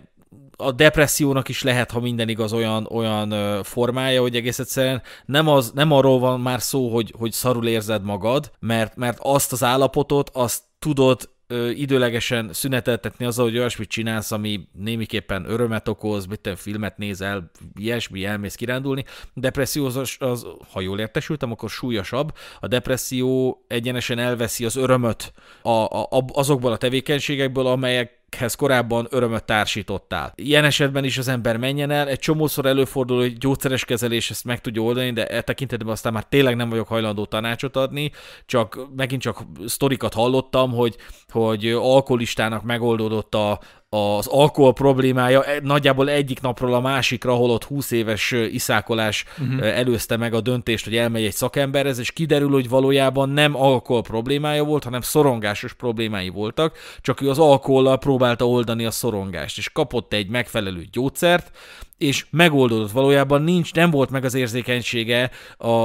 a depressziónak is lehet, ha minden igaz, olyan, olyan formája, hogy egész egyszerűen nem, az, nem arról van már szó, hogy, hogy szarul érzed magad, mert, mert azt az állapotot, azt tudod ö, időlegesen szüneteltetni azzal, hogy olyasmit csinálsz, ami némiképpen örömet okoz, mitten filmet nézel, ilyesmi, elmész kirándulni. Depresszió az, az, ha jól értesültem, akkor súlyosabb. A depresszió egyenesen elveszi az örömöt a, a, a, azokból a tevékenységekből, amelyek amikhez korábban örömöt társítottál. Ilyen esetben is az ember menjen el, egy csomószor előfordul, hogy gyógyszeres kezelés ezt meg tudja oldani, de e tekintetben aztán már tényleg nem vagyok hajlandó tanácsot adni, csak megint csak sztorikat hallottam, hogy, hogy alkoholistának megoldódott a, az alkohol problémája e, nagyjából egyik napról a másikra, ott 20 éves iszákolás uh-huh. előzte meg a döntést, hogy elmegy egy szakemberhez, és kiderül, hogy valójában nem alkohol problémája volt, hanem szorongásos problémái voltak, csak ő az alkohollal próbálta oldani a szorongást, és kapott egy megfelelő gyógyszert, és megoldódott valójában, nincs, nem volt meg az érzékenysége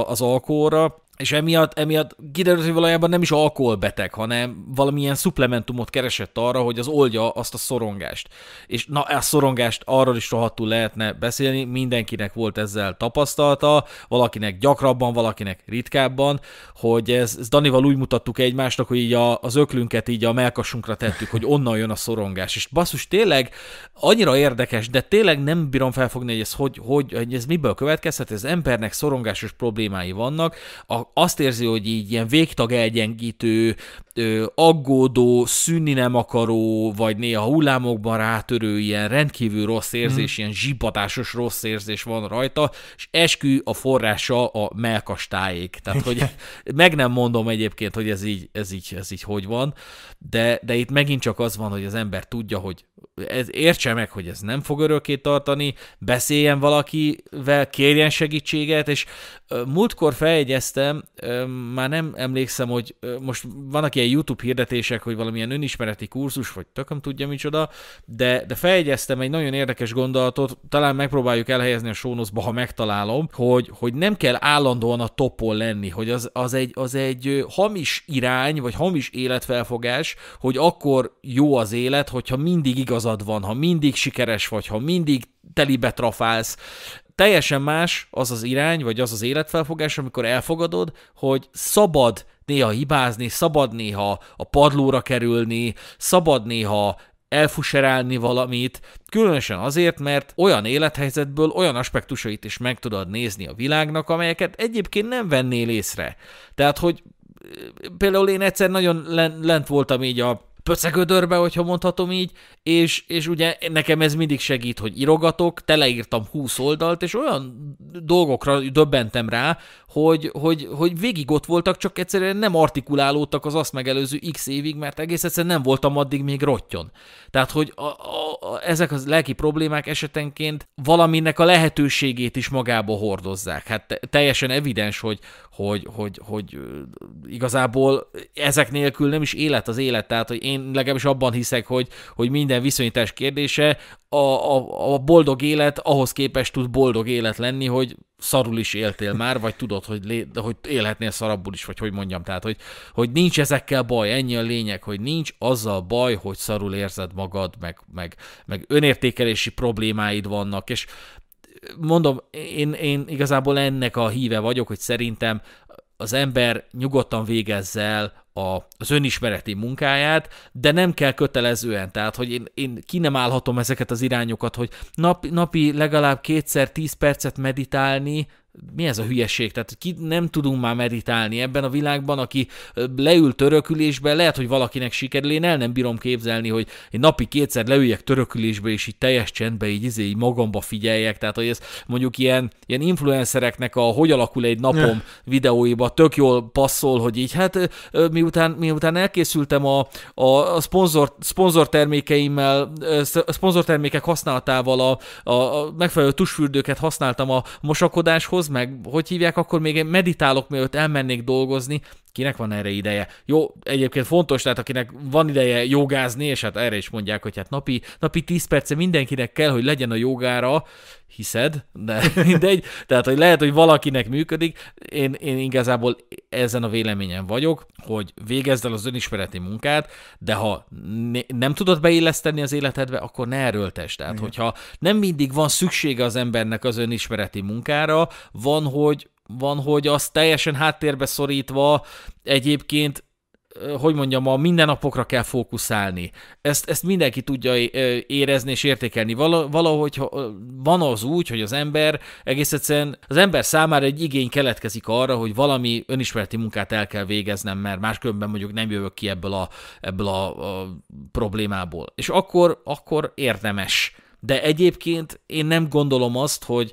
az alkoholra, és emiatt, emiatt kiderült, hogy valójában nem is alkoholbeteg, hanem valamilyen supplementumot keresett arra, hogy az oldja azt a szorongást. És na, a szorongást arról is rohadtul lehetne beszélni, mindenkinek volt ezzel tapasztalata, valakinek gyakrabban, valakinek ritkábban, hogy ez, ez Danival úgy mutattuk egymásnak, hogy így a, az öklünket így a melkasunkra tettük, hogy onnan jön a szorongás. És basszus, tényleg annyira érdekes, de tényleg nem bírom felfogni, hogy ez, hogy, hogy, hogy ez miből következhet, ez embernek szorongásos problémái vannak, a, azt érzi, hogy így ilyen végtag elgyengítő, aggódó, szűnni nem akaró, vagy néha hullámokban rátörő, ilyen rendkívül rossz érzés, hmm. ilyen zsibatásos rossz érzés van rajta, és eskü a forrása a melkastáék. Tehát, hogy meg nem mondom egyébként, hogy ez így, ez így, ez így hogy van, de, de itt megint csak az van, hogy az ember tudja, hogy ez, értse meg, hogy ez nem fog örökké tartani, beszéljen valakivel, kérjen segítséget, és múltkor feljegyeztem, néztem, már nem emlékszem, hogy most vannak ilyen YouTube hirdetések, hogy valamilyen önismereti kurzus, vagy tököm tudja micsoda, de, de fejegyeztem egy nagyon érdekes gondolatot, talán megpróbáljuk elhelyezni a sónoszba, ha megtalálom, hogy, hogy nem kell állandóan a topon lenni, hogy az, az, egy, az egy hamis irány, vagy hamis életfelfogás, hogy akkor jó az élet, hogyha mindig igazad van, ha mindig sikeres vagy, ha mindig telibe trafálsz, teljesen más az az irány, vagy az az életfelfogás, amikor elfogadod, hogy szabad néha hibázni, szabad néha a padlóra kerülni, szabad néha elfuserálni valamit, különösen azért, mert olyan élethelyzetből olyan aspektusait is meg tudod nézni a világnak, amelyeket egyébként nem vennél észre. Tehát, hogy például én egyszer nagyon lent voltam így a pöcegödörbe, hogyha mondhatom így, és, és ugye nekem ez mindig segít, hogy írogatok, teleírtam 20 oldalt, és olyan dolgokra döbbentem rá, hogy, hogy, hogy végig ott voltak, csak egyszerűen nem artikulálódtak az azt megelőző x évig, mert egész egyszerűen nem voltam addig még rottyon. Tehát, hogy a, a, a, ezek a lelki problémák esetenként valaminek a lehetőségét is magába hordozzák. Hát te, teljesen evidens, hogy, hogy, hogy, hogy, hogy igazából ezek nélkül nem is élet az élet, tehát, hogy én én legalábbis abban hiszek, hogy, hogy minden viszonyítás kérdése, a, a, a boldog élet ahhoz képest tud boldog élet lenni, hogy szarul is éltél már, vagy tudod, hogy, lé, hogy élhetnél szarabbul is, vagy hogy mondjam, tehát, hogy, hogy nincs ezekkel baj, ennyi a lényeg, hogy nincs azzal baj, hogy szarul érzed magad, meg, meg, meg önértékelési problémáid vannak, és mondom, én, én igazából ennek a híve vagyok, hogy szerintem az ember nyugodtan végezze el a, az önismereti munkáját, de nem kell kötelezően, tehát hogy én, én ki nem állhatom ezeket az irányokat, hogy nap, napi legalább kétszer tíz percet meditálni, mi ez a hülyeség? Tehát ki nem tudunk már meditálni ebben a világban, aki leül törökülésbe, lehet, hogy valakinek sikerül, én el nem bírom képzelni, hogy egy napi kétszer leüljek törökülésbe, és így teljes csendbe, így, izé, így magamba figyeljek. Tehát, hogy ez mondjuk ilyen, ilyen influencereknek a hogy alakul egy napom ne. videóiba tök jól passzol, hogy így hát miután, miután elkészültem a, a, a szponzor, termékeimmel, a termékek használatával a, a, a megfelelő tusfürdőket használtam a mosakodáshoz, meg hogy hívják, akkor még meditálok, mielőtt elmennék dolgozni. Kinek van erre ideje? Jó, egyébként fontos, tehát akinek van ideje jogázni, és hát erre is mondják, hogy hát napi, napi 10 perce mindenkinek kell, hogy legyen a jogára, hiszed, de mindegy, tehát hogy lehet, hogy valakinek működik, én, én igazából ezen a véleményen vagyok, hogy végezd el az önismereti munkát, de ha ne, nem tudod beilleszteni az életedbe, akkor ne test. Tehát, Igen. hogyha nem mindig van szüksége az embernek az önismereti munkára, van, hogy van, hogy az teljesen háttérbe szorítva egyébként hogy mondjam, a mindennapokra kell fókuszálni. Ezt, ezt mindenki tudja érezni és értékelni. Valahogy van az úgy, hogy az ember egész egyszerűen, az ember számára egy igény keletkezik arra, hogy valami önismereti munkát el kell végeznem, mert máskülönben mondjuk nem jövök ki ebből a, ebből a, a problémából. És akkor, akkor érdemes. De egyébként én nem gondolom azt, hogy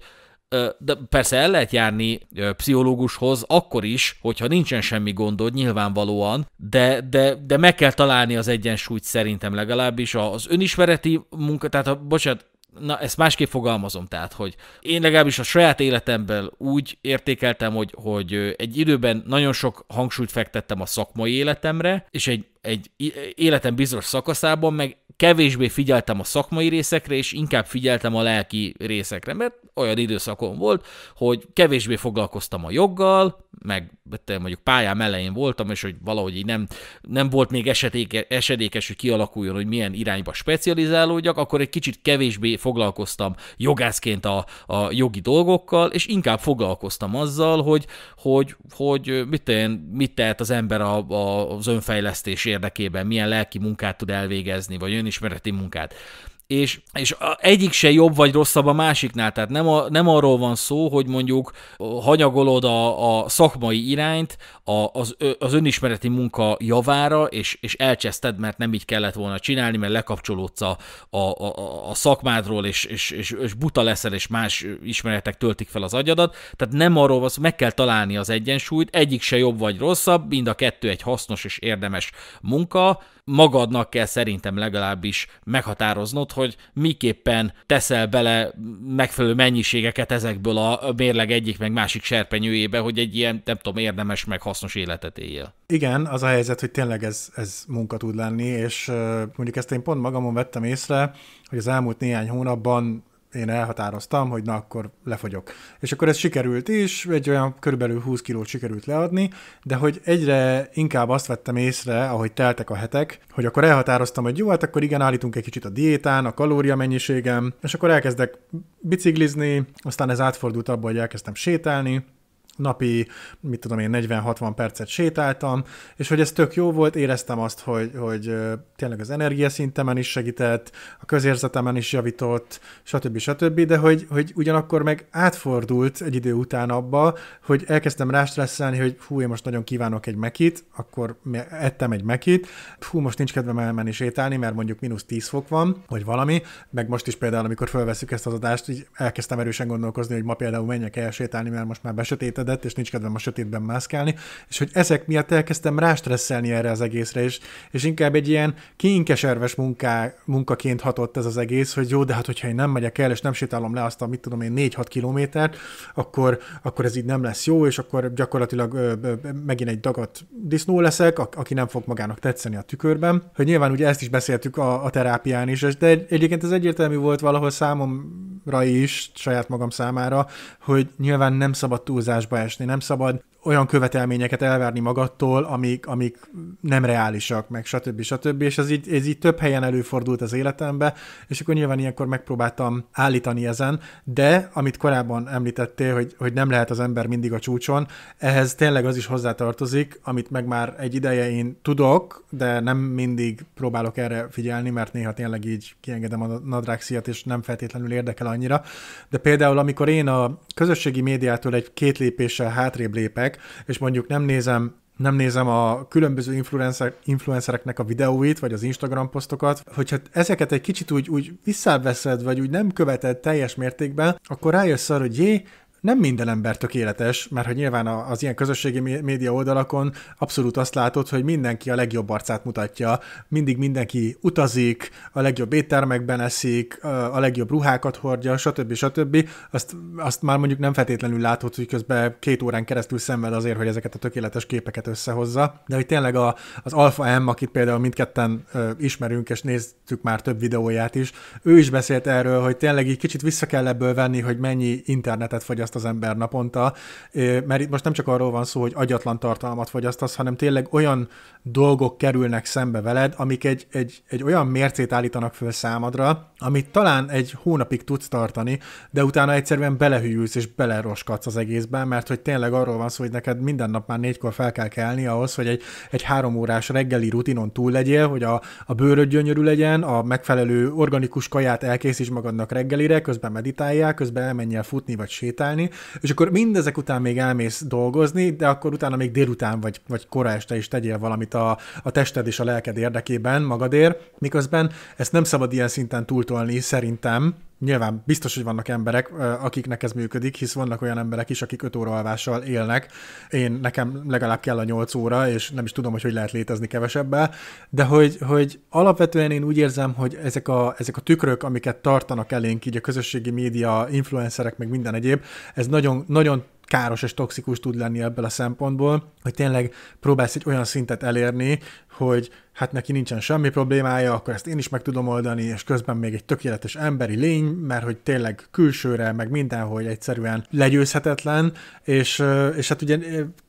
de persze el lehet járni pszichológushoz akkor is, hogyha nincsen semmi gondod, nyilvánvalóan, de, de, de meg kell találni az egyensúlyt szerintem legalábbis az önismereti munka, tehát a, bocsánat, na ezt másképp fogalmazom, tehát, hogy én legalábbis a saját életemből úgy értékeltem, hogy, hogy egy időben nagyon sok hangsúlyt fektettem a szakmai életemre, és egy, egy életem bizonyos szakaszában meg kevésbé figyeltem a szakmai részekre, és inkább figyeltem a lelki részekre, mert olyan időszakon volt, hogy kevésbé foglalkoztam a joggal, meg mondjuk pályám elején voltam, és hogy valahogy így nem, nem volt még esetéke, esedékes, hogy kialakuljon, hogy milyen irányba specializálódjak, akkor egy kicsit kevésbé foglalkoztam jogászként a, a jogi dolgokkal, és inkább foglalkoztam azzal, hogy, hogy, hogy mit, én, mit tehet az ember a, a, az önfejlesztés érdekében, milyen lelki munkát tud elvégezni, vagy ön önismereti munkát. És, és egyik se jobb vagy rosszabb a másiknál, tehát nem, a, nem arról van szó, hogy mondjuk hanyagolod a, a szakmai irányt a, az, az önismereti munka javára, és, és elcseszted, mert nem így kellett volna csinálni, mert lekapcsolódsz a, a, a, a szakmádról, és, és, és, és buta leszel, és más ismeretek töltik fel az agyadat. Tehát nem arról van szó, meg kell találni az egyensúlyt, egyik se jobb vagy rosszabb, mind a kettő egy hasznos és érdemes munka, magadnak kell szerintem legalábbis meghatároznod, hogy miképpen teszel bele megfelelő mennyiségeket ezekből a mérleg egyik meg másik serpenyőjébe, hogy egy ilyen, nem tudom, érdemes meg hasznos életet éljél. Igen, az a helyzet, hogy tényleg ez, ez munka tud lenni, és mondjuk ezt én pont magamon vettem észre, hogy az elmúlt néhány hónapban én elhatároztam, hogy na akkor lefogyok. És akkor ez sikerült is, egy olyan körülbelül 20 kilót sikerült leadni, de hogy egyre inkább azt vettem észre, ahogy teltek a hetek, hogy akkor elhatároztam, hogy jó, hát akkor igen, állítunk egy kicsit a diétán, a kalória mennyiségem, és akkor elkezdek biciklizni, aztán ez átfordult abba, hogy elkezdtem sétálni, napi, mit tudom én, 40-60 percet sétáltam, és hogy ez tök jó volt, éreztem azt, hogy, hogy tényleg az energiaszintemen is segített, a közérzetemen is javított, stb. stb., de hogy, hogy ugyanakkor meg átfordult egy idő után abba, hogy elkezdtem rástresszelni, hogy hú, én most nagyon kívánok egy mekit, akkor ettem egy mekit, hú, most nincs kedvem elmenni sétálni, mert mondjuk mínusz 10 fok van, vagy valami, meg most is például, amikor felveszük ezt az adást, így elkezdtem erősen gondolkozni, hogy ma például menjek el sétálni, mert most már besötéted melegedett, és nincs kedvem a sötétben mászkálni, és hogy ezek miatt elkezdtem rástresszelni erre az egészre, és, és inkább egy ilyen kinkeserves munká, munkaként hatott ez az egész, hogy jó, de hát hogyha én nem megyek el, és nem sétálom le azt a, mit tudom én, 4-6 kilométert, akkor, akkor ez így nem lesz jó, és akkor gyakorlatilag ö, ö, megint egy dagat disznó leszek, a, aki nem fog magának tetszeni a tükörben. Hogy nyilván ugye ezt is beszéltük a, a terápián is, de egy, egyébként ez egyértelmű volt valahol számom magamra is, saját magam számára, hogy nyilván nem szabad túlzásba esni, nem szabad olyan követelményeket elvárni magadtól, amik, amik nem reálisak, meg stb. stb. És ez így, ez így több helyen előfordult az életembe, és akkor nyilván ilyenkor megpróbáltam állítani ezen, de amit korábban említettél, hogy, hogy nem lehet az ember mindig a csúcson, ehhez tényleg az is hozzátartozik, amit meg már egy ideje én tudok, de nem mindig próbálok erre figyelni, mert néha tényleg így kiengedem a nadrágszíjat, és nem feltétlenül érdekel annyira. De például, amikor én a közösségi médiától egy két lépéssel hátrébb lépek, megyek, és mondjuk nem nézem nem nézem a különböző influencer, influencereknek a videóit, vagy az Instagram posztokat, hogyha ezeket egy kicsit úgy, úgy visszaveszed, vagy úgy nem követed teljes mértékben, akkor rájössz arra, hogy jé, nem minden ember tökéletes, mert hogy nyilván az ilyen közösségi média oldalakon abszolút azt látod, hogy mindenki a legjobb arcát mutatja, mindig mindenki utazik, a legjobb éttermekben eszik, a legjobb ruhákat hordja, stb. stb. Azt, azt már mondjuk nem feltétlenül látod, hogy közben két órán keresztül szemmel azért, hogy ezeket a tökéletes képeket összehozza, de hogy tényleg a, az alfa M, akit például mindketten ismerünk, és néztük már több videóját is, ő is beszélt erről, hogy tényleg így kicsit vissza kell ebből venni, hogy mennyi internetet fogyaszt fogyaszt az ember naponta, mert itt most nem csak arról van szó, hogy agyatlan tartalmat fogyasztasz, hanem tényleg olyan dolgok kerülnek szembe veled, amik egy, egy, egy olyan mércét állítanak föl számadra, amit talán egy hónapig tudsz tartani, de utána egyszerűen belehűlsz és beleroskadsz az egészben, mert hogy tényleg arról van szó, hogy neked minden nap már négykor fel kell kelni ahhoz, hogy egy, egy három órás reggeli rutinon túl legyél, hogy a, a bőröd gyönyörű legyen, a megfelelő organikus kaját elkészíts magadnak reggelire, közben meditáljál, közben elmenjél futni vagy sétálni, csinálni, és akkor mindezek után még elmész dolgozni, de akkor utána még délután vagy, vagy kora este is tegyél valamit a, a tested és a lelked érdekében magadért, miközben ezt nem szabad ilyen szinten túltolni szerintem, nyilván biztos, hogy vannak emberek, akiknek ez működik, hisz vannak olyan emberek is, akik 5 óra alvással élnek. Én nekem legalább kell a 8 óra, és nem is tudom, hogy hogy lehet létezni kevesebbel, de hogy, hogy alapvetően én úgy érzem, hogy ezek a, ezek a tükrök, amiket tartanak elénk, így a közösségi média, influencerek, meg minden egyéb, ez nagyon, nagyon káros és toxikus tud lenni ebből a szempontból, hogy tényleg próbálsz egy olyan szintet elérni, hogy hát neki nincsen semmi problémája, akkor ezt én is meg tudom oldani, és közben még egy tökéletes emberi lény, mert hogy tényleg külsőre, meg mindenhol egyszerűen legyőzhetetlen, és, és hát ugye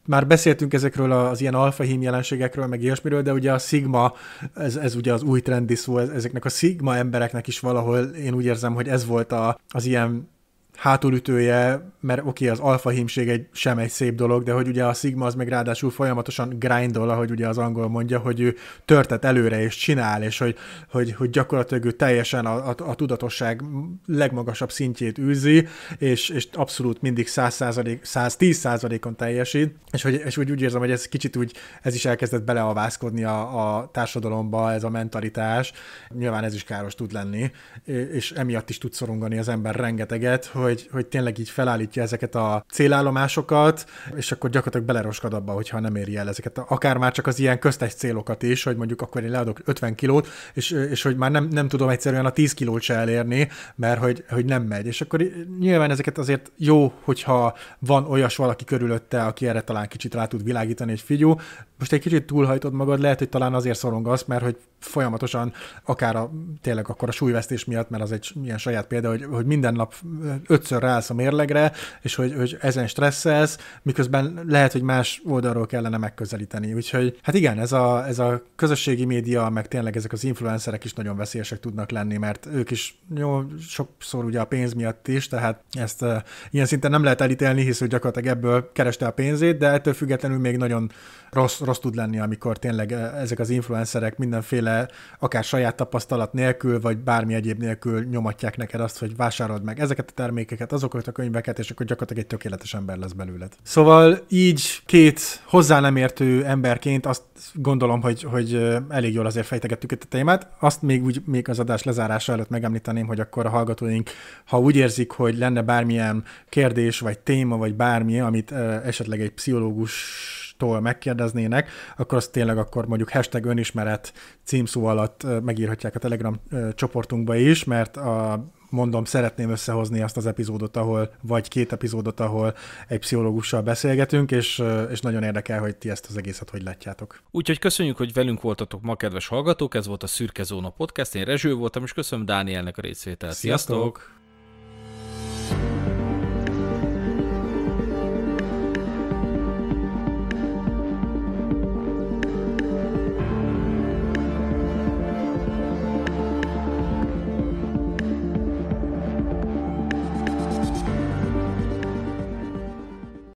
már beszéltünk ezekről az ilyen alfa hím jelenségekről, meg ilyesmiről, de ugye a szigma, ez, ez ugye az új trendi szó, ezeknek a szigma embereknek is valahol én úgy érzem, hogy ez volt a, az ilyen hátulütője, mert oké, okay, az alfa hímség egy, sem egy szép dolog, de hogy ugye a Sigma az meg ráadásul folyamatosan grindol, ahogy ugye az angol mondja, hogy ő törtet előre és csinál, és hogy, hogy, hogy gyakorlatilag ő teljesen a, a, a tudatosság legmagasabb szintjét űzi, és, és abszolút mindig 100%, 110%-on teljesít, és hogy, és hogy úgy érzem, hogy ez kicsit úgy, ez is elkezdett beleavászkodni a, a társadalomba, ez a mentalitás, nyilván ez is káros tud lenni, és emiatt is tud szorongani az ember rengeteget, hogy hogy, hogy tényleg így felállítja ezeket a célállomásokat, és akkor gyakorlatilag beleroskad abba, hogyha nem éri el ezeket. Akár már csak az ilyen köztes célokat is, hogy mondjuk akkor én leadok 50 kilót, és, és hogy már nem, nem tudom egyszerűen a 10 kilót se elérni, mert hogy, hogy nem megy. És akkor nyilván ezeket azért jó, hogyha van olyas valaki körülötte, aki erre talán kicsit rá tud világítani, egy figyú, most egy kicsit túlhajtod magad, lehet, hogy talán azért szorongasz, mert hogy folyamatosan, akár a, tényleg akkor a súlyvesztés miatt, mert az egy ilyen saját példa, hogy, hogy minden nap ötször ráállsz a mérlegre, és hogy, hogy ezen stresszelsz, miközben lehet, hogy más oldalról kellene megközelíteni. Úgyhogy hát igen, ez a, ez a közösségi média, meg tényleg ezek az influencerek is nagyon veszélyesek tudnak lenni, mert ők is jó, sokszor ugye a pénz miatt is, tehát ezt uh, ilyen szinten nem lehet elítélni, hisz hogy gyakorlatilag ebből kereste a pénzét, de ettől függetlenül még nagyon rossz, rossz rossz tud lenni, amikor tényleg e, ezek az influencerek mindenféle, akár saját tapasztalat nélkül, vagy bármi egyéb nélkül nyomatják neked azt, hogy vásárold meg ezeket a termékeket, azokat a könyveket, és akkor gyakorlatilag egy tökéletes ember lesz belőled. Szóval így két hozzá nem értő emberként azt gondolom, hogy, hogy elég jól azért fejtegettük itt a témát. Azt még úgy még az adás lezárása előtt megemlíteném, hogy akkor a hallgatóink, ha úgy érzik, hogy lenne bármilyen kérdés, vagy téma, vagy bármi, amit esetleg egy pszichológus tól megkérdeznének, akkor azt tényleg akkor mondjuk hashtag önismeret címszó alatt megírhatják a Telegram csoportunkba is, mert a mondom, szeretném összehozni azt az epizódot, ahol, vagy két epizódot, ahol egy pszichológussal beszélgetünk, és, és nagyon érdekel, hogy ti ezt az egészet hogy látjátok. Úgyhogy köszönjük, hogy velünk voltatok ma, kedves hallgatók, ez volt a Szürke Zóna Podcast, én Rezső voltam, és köszönöm Dánielnek a részvételt. Sziasztok! Sziasztok!